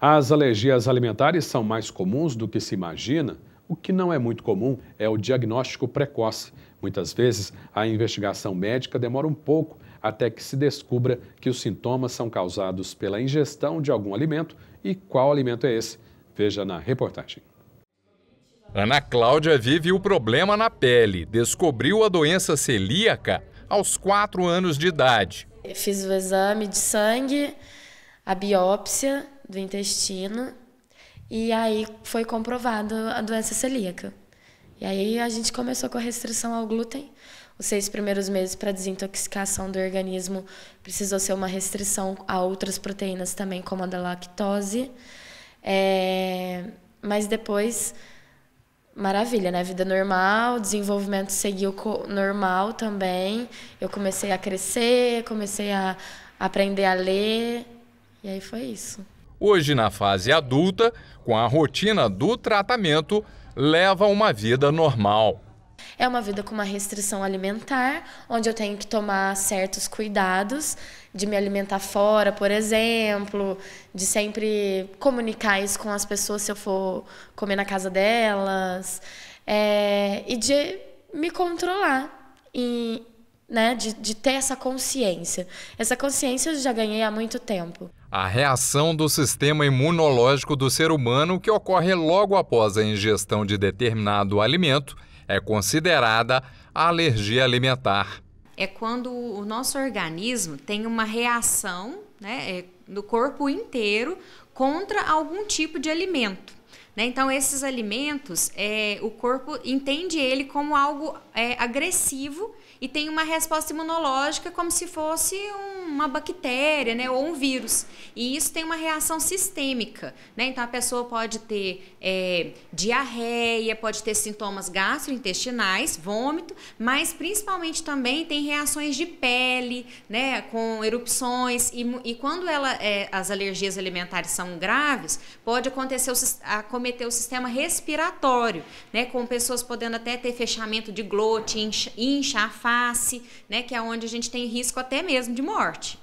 As alergias alimentares são mais comuns do que se imagina. O que não é muito comum é o diagnóstico precoce. Muitas vezes, a investigação médica demora um pouco até que se descubra que os sintomas são causados pela ingestão de algum alimento e qual alimento é esse. Veja na reportagem. Ana Cláudia vive o problema na pele. Descobriu a doença celíaca aos 4 anos de idade. Eu fiz o exame de sangue, a biópsia do intestino. E aí foi comprovado a doença celíaca. E aí a gente começou com a restrição ao glúten. Os seis primeiros meses para desintoxicação do organismo precisou ser uma restrição a outras proteínas também, como a da lactose. É... Mas depois, maravilha, né? Vida normal, desenvolvimento seguiu normal também. Eu comecei a crescer, comecei a aprender a ler. E aí foi isso hoje na fase adulta, com a rotina do tratamento, leva uma vida normal. É uma vida com uma restrição alimentar, onde eu tenho que tomar certos cuidados, de me alimentar fora, por exemplo, de sempre comunicar isso com as pessoas se eu for comer na casa delas, é, e de me controlar, e, né, de, de ter essa consciência. Essa consciência eu já ganhei há muito tempo a reação do sistema imunológico do ser humano que ocorre logo após a ingestão de determinado alimento é considerada alergia alimentar. É quando o nosso organismo tem uma reação né, do é, corpo inteiro contra algum tipo de alimento. Né? Então, esses alimentos, é, o corpo entende ele como algo é, agressivo e tem uma resposta imunológica como se fosse um, uma bactéria né, ou um vírus. E isso tem uma reação sistêmica. Né? Então, a pessoa pode ter é, diarreia, pode ter sintomas gastrointestinais, vômito, mas principalmente também tem reações de pele, né, com erupções. E, e quando ela, é, as alergias alimentares são graves, pode acontecer a comprometer o sistema respiratório, né? Com pessoas podendo até ter fechamento de glote, incha, incha a face, né? Que é onde a gente tem risco até mesmo de morte.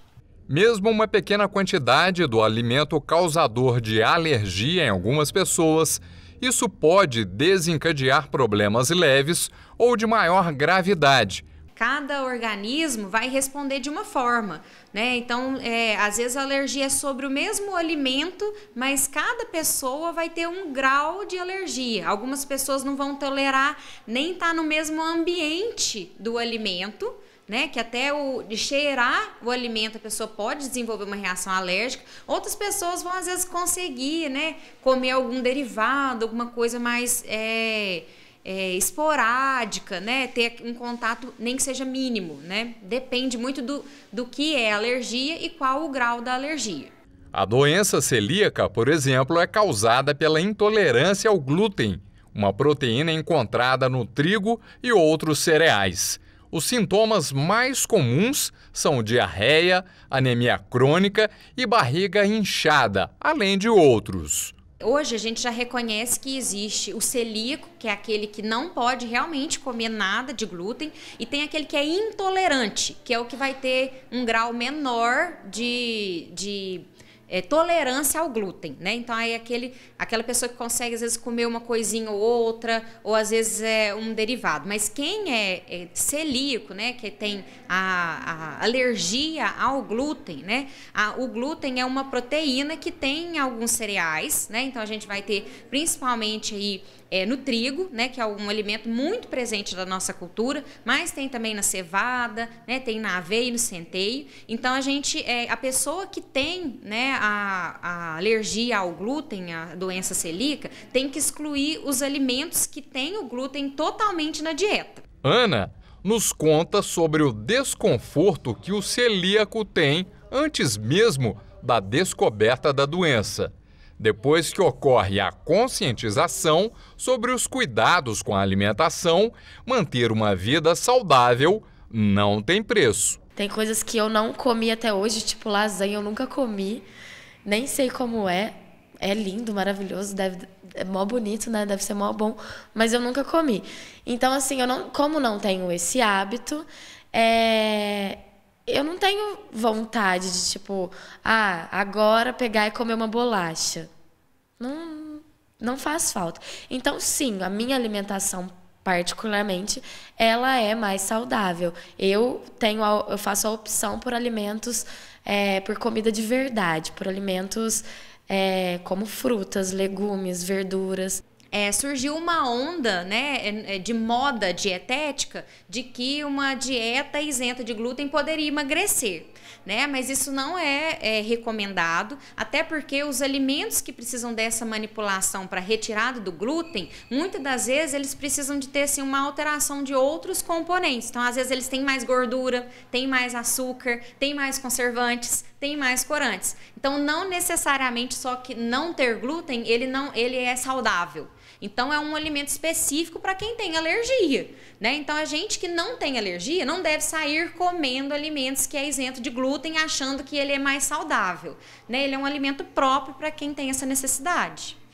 Mesmo uma pequena quantidade do alimento causador de alergia em algumas pessoas, isso pode desencadear problemas leves ou de maior gravidade cada organismo vai responder de uma forma, né? Então, é, às vezes a alergia é sobre o mesmo alimento, mas cada pessoa vai ter um grau de alergia. Algumas pessoas não vão tolerar nem estar tá no mesmo ambiente do alimento, né? Que até o de cheirar o alimento a pessoa pode desenvolver uma reação alérgica. Outras pessoas vão às vezes conseguir, né? Comer algum derivado, alguma coisa mais é, é, esporádica, né? Ter um contato nem que seja mínimo, né? Depende muito do, do que é alergia e qual o grau da alergia. A doença celíaca, por exemplo, é causada pela intolerância ao glúten, uma proteína encontrada no trigo e outros cereais. Os sintomas mais comuns são diarreia, anemia crônica e barriga inchada, além de outros hoje a gente já reconhece que existe o celíaco, que é aquele que não pode realmente comer nada de glúten, e tem aquele que é intolerante, que é o que vai ter um grau menor de, de é, tolerância ao glúten, né? Então aí é aquele, aquela pessoa que consegue às vezes comer uma coisinha ou outra, ou às vezes é um derivado. Mas quem é, é celíaco, né? Que tem a, a alergia ao glúten, né? A, o glúten é uma proteína que tem em alguns cereais, né? Então a gente vai ter principalmente aí é, no trigo, né? Que é um alimento muito presente da nossa cultura, mas tem também na cevada, né? Tem na aveia e no centeio. Então a gente, é, a pessoa que tem, né? a, a alergia ao glúten, a doença celíaca, tem que excluir os alimentos que têm o glúten totalmente na dieta. Ana nos conta sobre o desconforto que o celíaco tem antes mesmo da descoberta da doença, depois que ocorre a conscientização sobre os cuidados com a alimentação, manter uma vida saudável não tem preço. Tem coisas que eu não comi até hoje, tipo lasanha, eu nunca comi. Nem sei como é. É lindo, maravilhoso, deve é mó bonito, né? Deve ser mó bom, mas eu nunca comi. Então assim, eu não, como não tenho esse hábito, é, eu não tenho vontade de tipo, ah, agora pegar e comer uma bolacha. Não não faz falta. Então sim, a minha alimentação particularmente, ela é mais saudável. Eu tenho, eu faço a opção por alimentos, é, por comida de verdade, por alimentos é, como frutas, legumes, verduras é, surgiu uma onda né, é, é, de moda dietética de que uma dieta isenta de glúten poderia emagrecer. Né? Mas isso não é, é recomendado, até porque os alimentos que precisam dessa manipulação para retirada do glúten, muitas das vezes eles precisam de ter assim, uma alteração de outros componentes. Então, às vezes eles têm mais gordura, têm mais açúcar, têm mais conservantes, têm mais corantes. Então, não necessariamente só que não ter glúten ele não ele é saudável. Então é um alimento específico para quem tem alergia, né? Então a gente que não tem alergia não deve sair comendo alimentos que é isento de glúten achando que ele é mais saudável, né? Ele é um alimento próprio para quem tem essa necessidade.